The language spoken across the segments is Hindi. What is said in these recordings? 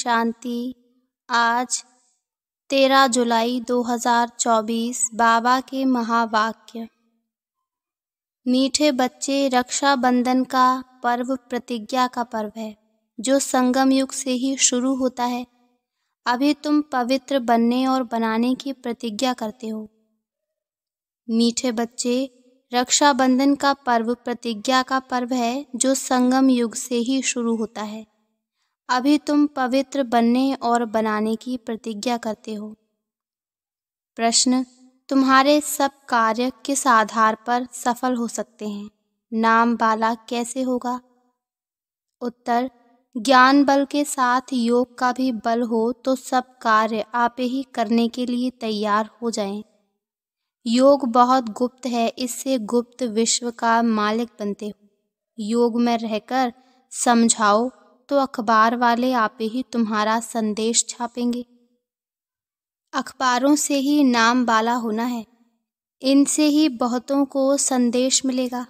शांति आज तेरह जुलाई 2024 बाबा के महावाक्य मीठे बच्चे रक्षाबंधन का पर्व प्रतिज्ञा का पर्व है जो संगम युग से ही शुरू होता है अभी तुम पवित्र बनने और बनाने की प्रतिज्ञा करते हो मीठे बच्चे रक्षाबंधन का पर्व प्रतिज्ञा का पर्व है जो संगम युग से ही शुरू होता है अभी तुम पवित्र बनने और बनाने की प्रतिज्ञा करते हो प्रश्न तुम्हारे सब कार्य किस आधार पर सफल हो सकते हैं नाम बाला कैसे होगा उत्तर ज्ञान बल के साथ योग का भी बल हो तो सब कार्य आप ही करने के लिए तैयार हो जाएं। योग बहुत गुप्त है इससे गुप्त विश्व का मालिक बनते हो योग में रहकर समझाओ तो अखबार वाले आपे ही तुम्हारा संदेश छापेंगे अखबारों से ही नाम बाला होना है इनसे ही बहुतों को संदेश मिलेगा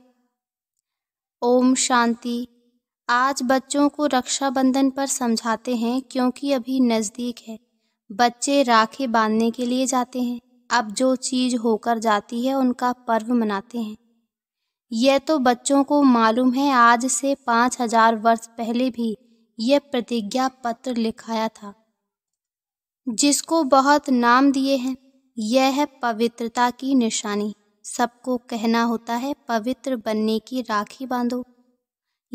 ओम शांति आज बच्चों को रक्षाबंधन पर समझाते हैं क्योंकि अभी नज़दीक है बच्चे राखी बांधने के लिए जाते हैं अब जो चीज़ होकर जाती है उनका पर्व मनाते हैं यह तो बच्चों को मालूम है आज से पाँच हजार वर्ष पहले भी यह प्रतिज्ञा पत्र लिखाया था जिसको बहुत नाम दिए हैं यह है पवित्रता की निशानी सबको कहना होता है पवित्र बनने की राखी बांधो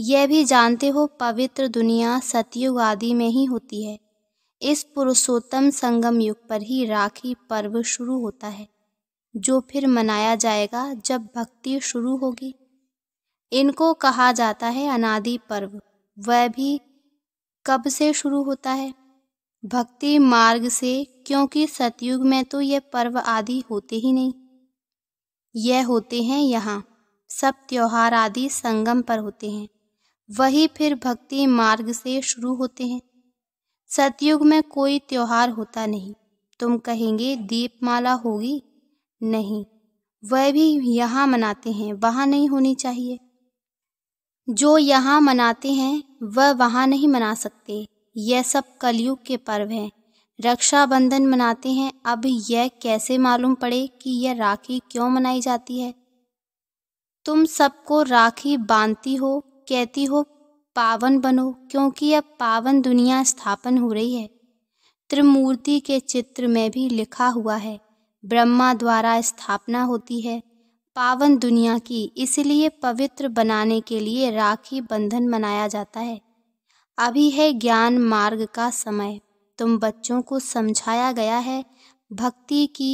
यह भी जानते हो पवित्र दुनिया सतयुग आदि में ही होती है इस पुरुषोत्तम संगम युग पर ही राखी पर्व शुरू होता है जो फिर मनाया जाएगा जब भक्ति शुरू होगी इनको कहा जाता है अनादि पर्व वह भी कब से शुरू होता है भक्ति मार्ग से क्योंकि सतयुग में तो ये पर्व आदि होते ही नहीं यह होते हैं यहाँ सब त्योहार आदि संगम पर होते हैं वही फिर भक्ति मार्ग से शुरू होते हैं सतयुग में कोई त्योहार होता नहीं तुम कहेंगे दीपमाला होगी नहीं वह भी यहाँ मनाते हैं वहाँ नहीं होनी चाहिए जो यहाँ मनाते हैं वह वहाँ नहीं मना सकते यह सब कलयुग के पर्व हैं रक्षाबंधन मनाते हैं अब यह कैसे मालूम पड़े कि यह राखी क्यों मनाई जाती है तुम सबको राखी बांधती हो कहती हो पावन बनो क्योंकि अब पावन दुनिया स्थापन हो रही है त्रिमूर्ति के चित्र में भी लिखा हुआ है ब्रह्मा द्वारा स्थापना होती है पावन दुनिया की इसलिए पवित्र बनाने के लिए राखी बंधन मनाया जाता है अभी है ज्ञान मार्ग का समय तुम बच्चों को समझाया गया है भक्ति की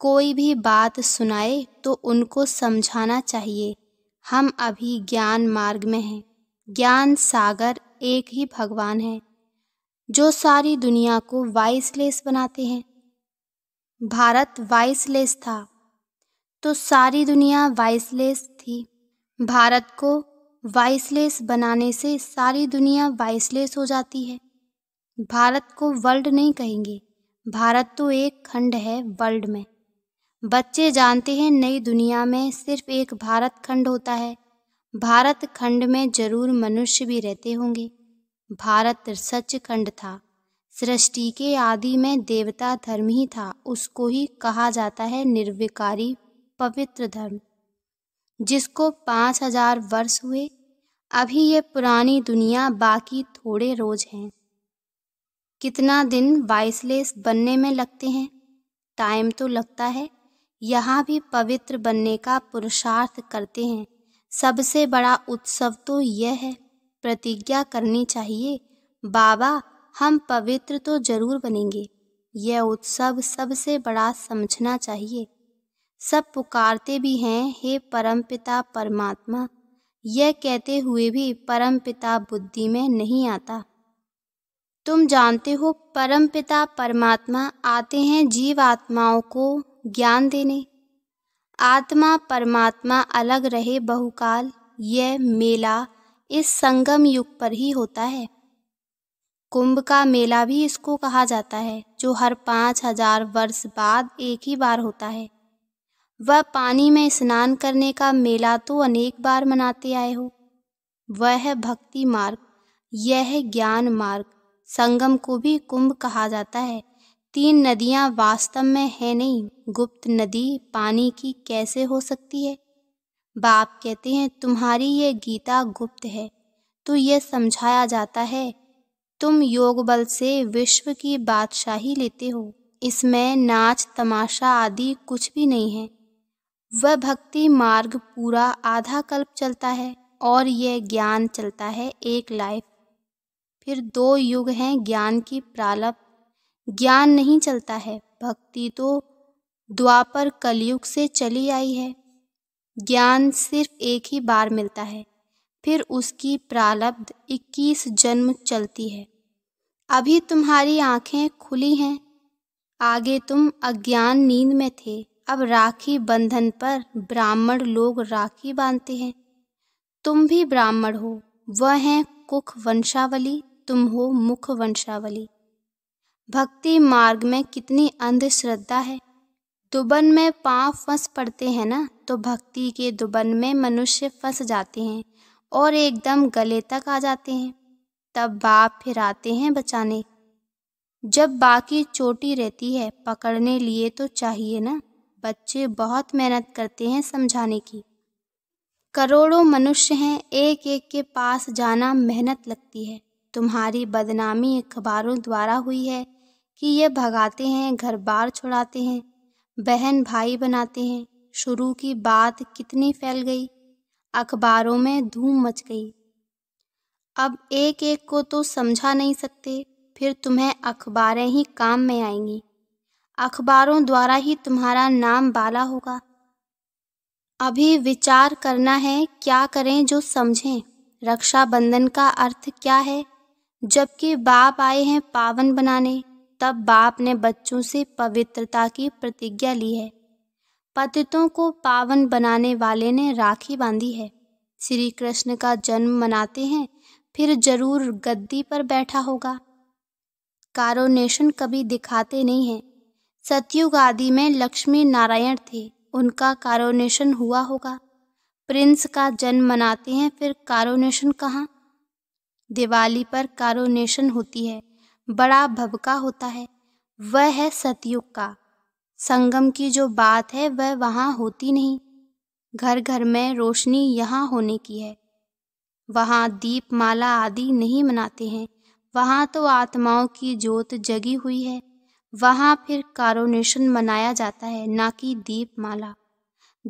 कोई भी बात सुनाए तो उनको समझाना चाहिए हम अभी ज्ञान मार्ग में हैं ज्ञान सागर एक ही भगवान है जो सारी दुनिया को वाइसलेस बनाते हैं भारत वाइसलेस था तो सारी दुनिया वाइसलेस थी भारत को वाइसलेस बनाने से सारी दुनिया वाइसलेस हो जाती है भारत को वर्ल्ड नहीं कहेंगे भारत तो एक खंड है वर्ल्ड में बच्चे जानते हैं नई दुनिया में सिर्फ एक भारत खंड होता है भारत खंड में जरूर मनुष्य भी रहते होंगे भारत सच खंड था सृष्टि के आदि में देवता धर्म ही था उसको ही कहा जाता है निर्विकारी पवित्र धर्म जिसको पाँच हजार वर्ष हुए अभी ये पुरानी दुनिया बाकी थोड़े रोज हैं कितना दिन वाइसलेस बनने में लगते हैं टाइम तो लगता है यहाँ भी पवित्र बनने का पुरुषार्थ करते हैं सबसे बड़ा उत्सव तो यह है प्रतिज्ञा करनी चाहिए बाबा हम पवित्र तो जरूर बनेंगे यह उत्सव सबसे बड़ा समझना चाहिए सब पुकारते भी हैं हे परमपिता परमात्मा यह कहते हुए भी परमपिता बुद्धि में नहीं आता तुम जानते हो परमपिता परमात्मा आते हैं जीव आत्माओं को ज्ञान देने आत्मा परमात्मा अलग रहे बहुकाल यह मेला इस संगम युग पर ही होता है कुंभ का मेला भी इसको कहा जाता है जो हर पाँच हजार वर्ष बाद एक ही बार होता है वह पानी में स्नान करने का मेला तो अनेक बार मनाते आए हो वह भक्ति मार्ग यह ज्ञान मार्ग संगम को भी कुंभ कहा जाता है तीन नदियाँ वास्तव में है नहीं गुप्त नदी पानी की कैसे हो सकती है बाप कहते हैं तुम्हारी ये गीता गुप्त है तो यह समझाया जाता है तुम योग बल से विश्व की बादशाही लेते हो इसमें नाच तमाशा आदि कुछ भी नहीं है वह भक्ति मार्ग पूरा आधा कल्प चलता है और यह ज्ञान चलता है एक लाइफ फिर दो युग हैं ज्ञान की प्रालप ज्ञान नहीं चलता है भक्ति तो द्वापर कलयुग से चली आई है ज्ञान सिर्फ एक ही बार मिलता है फिर उसकी प्रालब्ध इक्कीस जन्म चलती है अभी तुम्हारी आंखें खुली हैं आगे तुम अज्ञान नींद में थे अब राखी बंधन पर ब्राह्मण लोग राखी बांधते हैं तुम भी ब्राह्मण हो वह है कुख वंशावली तुम हो मुख वंशावली भक्ति मार्ग में कितनी अंधश्रद्धा है दुबन में पांव फंस पड़ते हैं ना तो भक्ति के दुबन में मनुष्य फंस जाते हैं और एकदम गले तक आ जाते हैं तब बाप फिर आते हैं बचाने जब बाकी चोटी रहती है पकड़ने लिए तो चाहिए ना बच्चे बहुत मेहनत करते हैं समझाने की करोड़ों मनुष्य हैं एक एक के पास जाना मेहनत लगती है तुम्हारी बदनामी अखबारों द्वारा हुई है कि ये भगाते हैं घर बार छुड़ाते हैं बहन भाई बनाते हैं शुरू की बात कितनी फैल गई अखबारों में धूम मच गई अब एक एक को तो समझा नहीं सकते फिर तुम्हें अखबारें ही काम में आएंगी अखबारों द्वारा ही तुम्हारा नाम बाला होगा अभी विचार करना है क्या करें जो समझें रक्षाबंधन का अर्थ क्या है जबकि बाप आए हैं पावन बनाने तब बाप ने बच्चों से पवित्रता की प्रतिज्ञा ली है पतितों को पावन बनाने वाले ने राखी बांधी है श्री कृष्ण का जन्म मनाते हैं फिर जरूर गद्दी पर बैठा होगा कारोनेशन कभी दिखाते नहीं हैं सतयुग आदि में लक्ष्मी नारायण थे उनका कारोनेशन हुआ होगा प्रिंस का जन्म मनाते हैं फिर कारोनेशन कहाँ दिवाली पर कारोनेशन होती है बड़ा भबका होता है वह है सतयुग का संगम की जो बात है वह वहाँ होती नहीं घर घर में रोशनी यहाँ होने की है वहाँ दीप माला आदि नहीं मनाते हैं वहाँ तो आत्माओं की जोत जगी हुई है वहाँ फिर कारोनेशन मनाया जाता है ना कि दीपमाला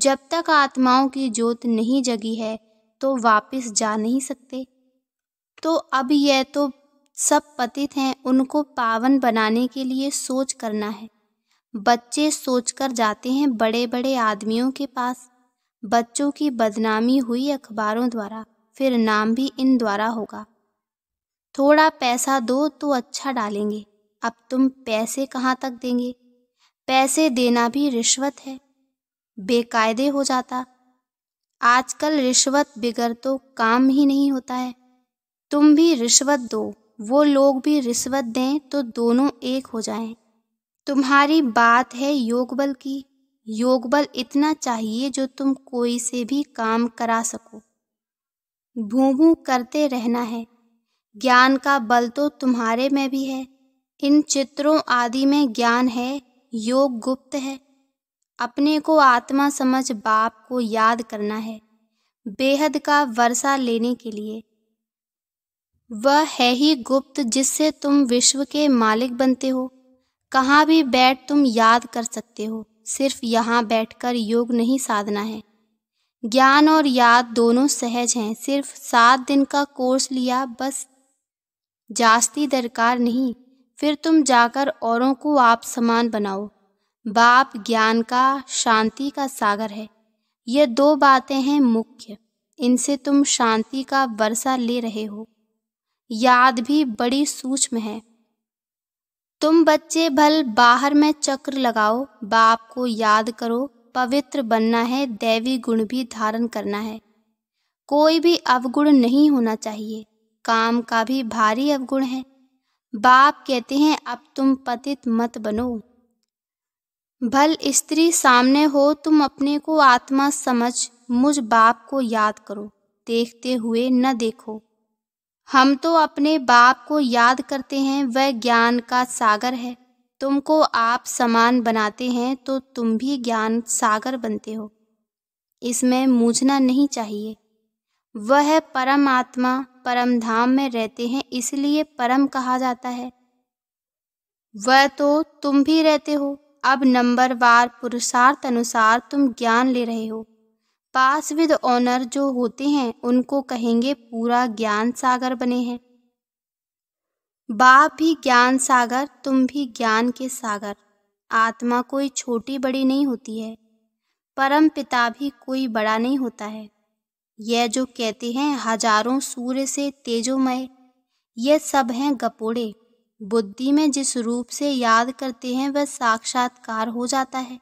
जब तक आत्माओं की जोत नहीं जगी है तो वापस जा नहीं सकते तो अब यह तो सब पतित हैं उनको पावन बनाने के लिए सोच करना है बच्चे सोचकर जाते हैं बड़े बड़े आदमियों के पास बच्चों की बदनामी हुई अखबारों द्वारा फिर नाम भी इन द्वारा होगा थोड़ा पैसा दो तो अच्छा डालेंगे अब तुम पैसे कहाँ तक देंगे पैसे देना भी रिश्वत है बेकायदे हो जाता आजकल रिश्वत बिगर तो काम ही नहीं होता है तुम भी रिश्वत दो वो लोग भी रिश्वत दें तो दोनों एक हो जाएं। तुम्हारी बात है योगबल की योगबल इतना चाहिए जो तुम कोई से भी काम करा सको भू भू करते रहना है ज्ञान का बल तो तुम्हारे में भी है इन चित्रों आदि में ज्ञान है योग गुप्त है अपने को आत्मा समझ बाप को याद करना है बेहद का वर्षा लेने के लिए वह है ही गुप्त जिससे तुम विश्व के मालिक बनते हो कहाँ भी बैठ तुम याद कर सकते हो सिर्फ यहाँ बैठकर योग नहीं साधना है ज्ञान और याद दोनों सहज हैं सिर्फ सात दिन का कोर्स लिया बस जास्ती दरकार नहीं फिर तुम जाकर औरों को आप समान बनाओ बाप ज्ञान का शांति का सागर है ये दो बातें हैं मुख्य इनसे तुम शांति का वर्षा ले रहे हो याद भी बड़ी सूक्ष्म है तुम बच्चे भल बाहर में चक्र लगाओ बाप को याद करो पवित्र बनना है दैवी गुण भी धारण करना है कोई भी अवगुण नहीं होना चाहिए काम का भी भारी अवगुण है बाप कहते हैं अब तुम पतित मत बनो भल स्त्री सामने हो तुम अपने को आत्मा समझ मुझ बाप को याद करो देखते हुए न देखो हम तो अपने बाप को याद करते हैं वह ज्ञान का सागर है तुमको आप समान बनाते हैं तो तुम भी ज्ञान सागर बनते हो इसमें मूझना नहीं चाहिए वह परमात्मा परम धाम में रहते हैं इसलिए परम कहा जाता है वह तो तुम भी रहते हो अब वार पुरुषार्थ अनुसार तुम ज्ञान ले रहे हो पास विद ऑनर जो होते हैं उनको कहेंगे पूरा ज्ञान सागर बने हैं बाप भी ज्ञान सागर तुम भी ज्ञान के सागर आत्मा कोई छोटी बड़ी नहीं होती है परम पिता भी कोई बड़ा नहीं होता है यह जो कहते हैं हजारों सूर्य से तेजोमय यह सब हैं गपोड़े बुद्धि में जिस रूप से याद करते हैं वह साक्षात्कार हो जाता है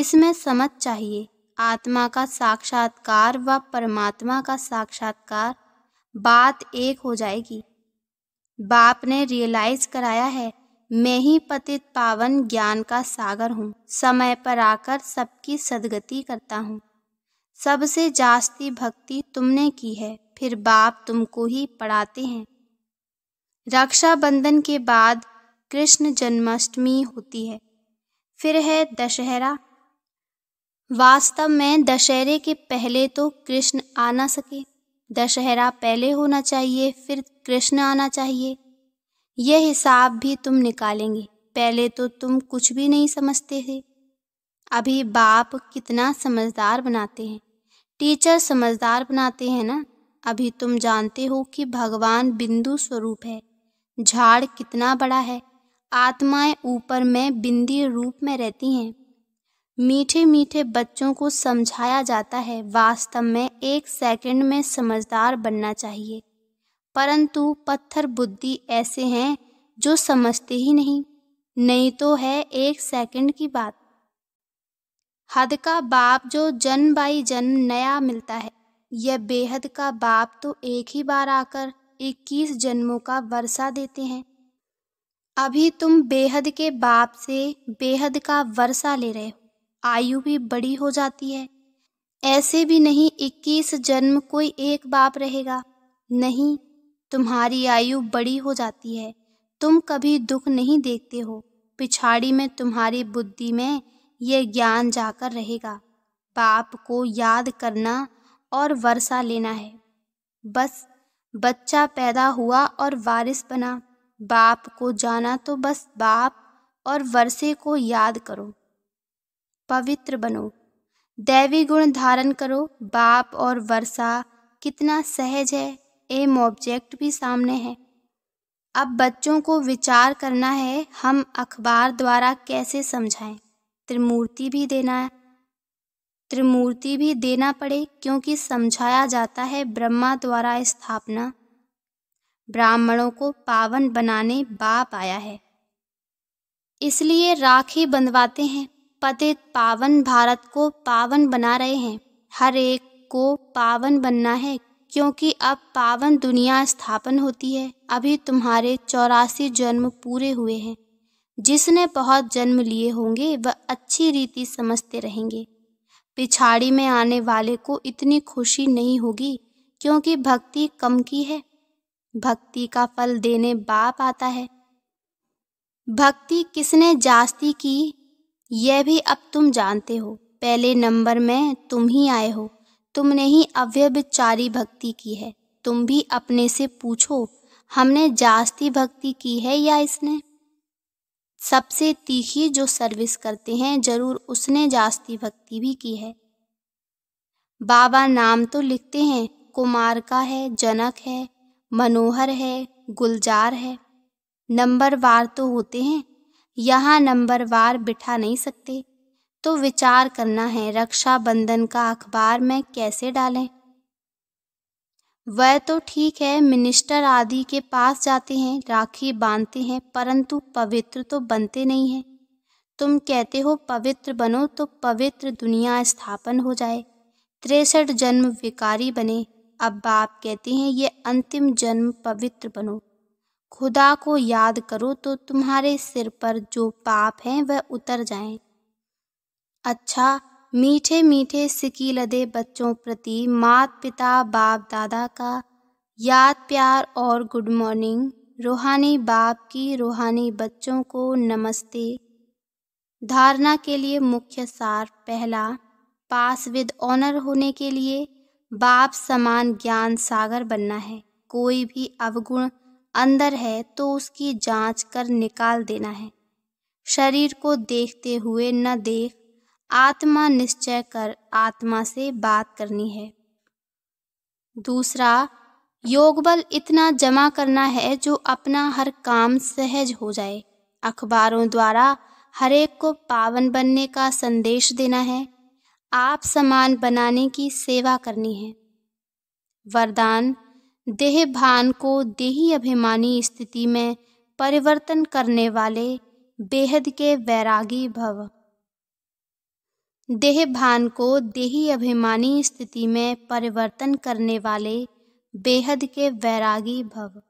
इसमें समझ चाहिए आत्मा का साक्षात्कार व परमात्मा का साक्षात्कार बात एक हो जाएगी बाप ने रियलाइज कराया है मैं ही पतित पावन ज्ञान का सागर हूँ समय पर आकर सबकी सदगति करता हूँ सबसे जास्ती भक्ति तुमने की है फिर बाप तुमको ही पढ़ाते हैं रक्षाबंधन के बाद कृष्ण जन्माष्टमी होती है फिर है दशहरा वास्तव में दशहरे के पहले तो कृष्ण आ ना सके दशहरा पहले होना चाहिए फिर कृष्ण आना चाहिए यह हिसाब भी तुम निकालेंगे पहले तो तुम कुछ भी नहीं समझते थे अभी बाप कितना समझदार बनाते हैं टीचर समझदार बनाते हैं ना अभी तुम जानते हो कि भगवान बिंदु स्वरूप है झाड़ कितना बड़ा है आत्माएं ऊपर में बिंदी रूप में रहती हैं मीठे मीठे बच्चों को समझाया जाता है वास्तव में एक सेकंड में समझदार बनना चाहिए परंतु पत्थर बुद्धि ऐसे हैं जो समझते ही नहीं नहीं तो है एक सेकंड की बात हद का बाप जो जन्म बाई जन्म नया मिलता है यह बेहद का बाप तो एक ही बार आकर इक्कीस जन्मों का वर्षा देते हैं अभी तुम बेहद के बाप से बेहद का वर्षा ले रहे हो आयु भी बड़ी हो जाती है ऐसे भी नहीं इक्कीस जन्म कोई एक बाप रहेगा नहीं तुम्हारी आयु बड़ी हो जाती है तुम कभी दुख नहीं देखते हो पिछाड़ी में तुम्हारी बुद्धि में ये ज्ञान जाकर रहेगा पाप को याद करना और वर्षा लेना है बस बच्चा पैदा हुआ और वारिस बना बाप को जाना तो बस बाप और वर्षे को याद करो पवित्र बनो दैवी गुण धारण करो बाप और वर्षा कितना सहज है एम ऑब्जेक्ट भी सामने है अब बच्चों को विचार करना है हम अखबार द्वारा कैसे समझाएं त्रिमूर्ति भी देना है त्रिमूर्ति भी देना पड़े क्योंकि समझाया जाता है ब्रह्मा द्वारा स्थापना ब्राह्मणों को पावन बनाने बाप आया है इसलिए राखी बंधवाते हैं पतित पावन भारत को पावन बना रहे हैं हर एक को पावन बनना है क्योंकि अब पावन दुनिया स्थापन होती है अभी तुम्हारे चौरासी जन्म पूरे हुए हैं जिसने बहुत जन्म लिए होंगे वह अच्छी रीति समझते रहेंगे पिछाड़ी में आने वाले को इतनी खुशी नहीं होगी क्योंकि भक्ति कम की है भक्ति का फल देने बाप आता है भक्ति किसने जास्ती की यह भी अब तुम जानते हो पहले नंबर में तुम ही आए हो तुमने ही अव्यभिचारी भक्ति की है तुम भी अपने से पूछो हमने जास्ती भक्ति की है या इसने सबसे तीखी जो सर्विस करते हैं ज़रूर उसने जास्ती भक्ति भी की है बाबा नाम तो लिखते हैं कुमार का है जनक है मनोहर है गुलजार है नंबर वार तो होते हैं यहाँ नंबर वार बिठा नहीं सकते तो विचार करना है रक्षाबंधन का अखबार में कैसे डालें वह तो ठीक है मिनिस्टर आदि के पास जाते हैं राखी बांधते हैं परंतु पवित्र तो बनते नहीं हैं तुम कहते हो पवित्र बनो तो पवित्र दुनिया स्थापन हो जाए तिरसठ जन्म विकारी बने अब बाप कहते हैं ये अंतिम जन्म पवित्र बनो खुदा को याद करो तो तुम्हारे सिर पर जो पाप हैं वह उतर जाएं। अच्छा मीठे मीठे सिकी लदे बच्चों प्रति मात पिता बाप दादा का याद प्यार और गुड मॉर्निंग रूहानी बाप की रूहानी बच्चों को नमस्ते धारणा के लिए मुख्य सार पहला पास विद ऑनर होने के लिए बाप समान ज्ञान सागर बनना है कोई भी अवगुण अंदर है तो उसकी जांच कर निकाल देना है शरीर को देखते हुए न देख आत्मा निश्चय कर आत्मा से बात करनी है दूसरा योग बल इतना जमा करना है जो अपना हर काम सहज हो जाए अखबारों द्वारा हरेक को पावन बनने का संदेश देना है आप समान बनाने की सेवा करनी है वरदान देह भान को देही अभिमानी स्थिति में परिवर्तन करने वाले बेहद के वैरागी भव देह भान को देही अभिमानी स्थिति में परिवर्तन करने वाले बेहद के वैरागी भव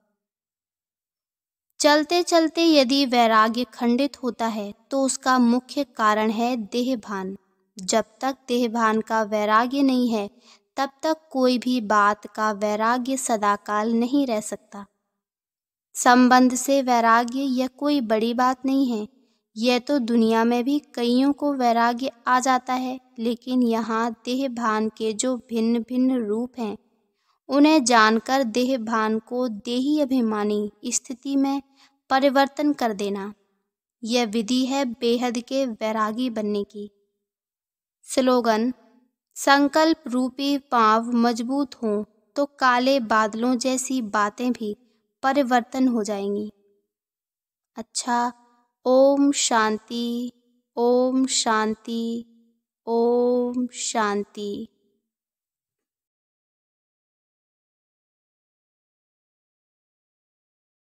चलते चलते यदि वैराग्य खंडित होता है तो उसका मुख्य कारण है देह भान जब तक देह भान का वैराग्य नहीं है तब तक कोई भी बात का वैराग्य सदाकाल नहीं रह सकता संबंध से वैराग्य यह कोई बड़ी बात नहीं है यह तो दुनिया में भी कईयों को वैराग्य आ जाता है लेकिन यहाँ देह भान के जो भिन्न भिन्न रूप हैं उन्हें जानकर देह भान को देही अभिमानी स्थिति में परिवर्तन कर देना यह विधि है बेहद के वैरागी बनने की स्लोगन संकल्प रूपी पाव मजबूत हों तो काले बादलों जैसी बातें भी परिवर्तन हो जाएंगी अच्छा ओम शांति ओम शांति ओम शांति